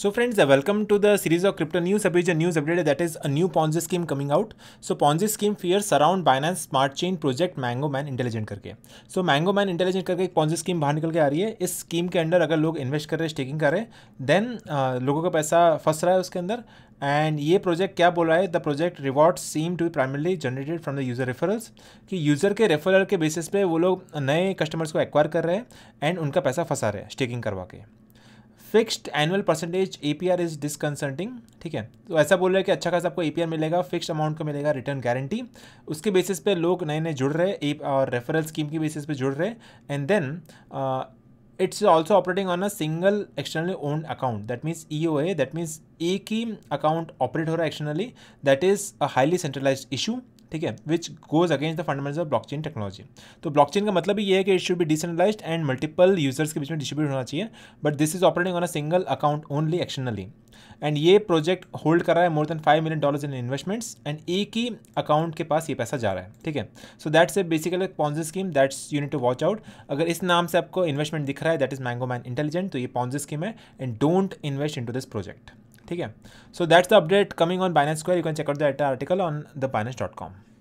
so friends welcome to the series of crypto news अभी जो news update that is a new Ponzi scheme coming out so Ponzi scheme fear around Binance smart chain project mango man intelligent करके so mango man intelligent करके एक Ponzi scheme बाहर निकल के आ रही है इस स्कीम के अंडर अगर लोग इन्वेस्ट कर रहे हैं स्टेकिंग कर रहे हैं देन uh, लोगों का पैसा फंस रहा है उसके अंदर एंड ये प्रोजेक्ट क्या बोल रहा है the project reward seem to primarily generated from the user referrals कि यूज़र के रेफरल के बेसिस पे वो लोग नए कस्टमर्स को एक्वायर कर रहे हैं एंड उनका पैसा फंसा रहे हैं स्टेकिंग करवा के fixed annual percentage A P R is disconcerting ठीक है तो ऐसा बोल रहे हैं कि अच्छा खासा आपको ए पी आर मिलेगा फिक्स्ड अमाउंट का मिलेगा रिटर्न गारंटी उसके बेसिस पे लोग नए नए जुड़ रहे हैं और रेफरल स्कीम के बेसिस पे जुड़ रहे हैं and then it's also operating on a single externally owned account that means E O A that means एक ही अकाउंट ऑपरेट हो रहा है externally that is a highly centralise issue ठीक है which goes against the fundamental of blockchain technology तो blockchain का मतलब ये है कि इट शुड भी डिसेंट्रलाइज एंड मल्टीपल यूजर्स के बीच में डिस्ट्रीब्यूट होना चाहिए but this is operating on a single account only actually and ये प्रोजेक्ट होल्ड कर रहा है more than five million dollars in investments and एक ही अकाउंट के पास ये पैसा जा रहा है ठीक है so that's a basically Ponzi scheme that's you need to watch out अगर इस नाम से आपको इन्वेस्टमेंट दिख रहा है that is mango man intelligent तो ये पॉन्जी स्कीम है and don't invest in to this project ठीक है so that's the update coming on Binance square you can check out the article on the Binance dot com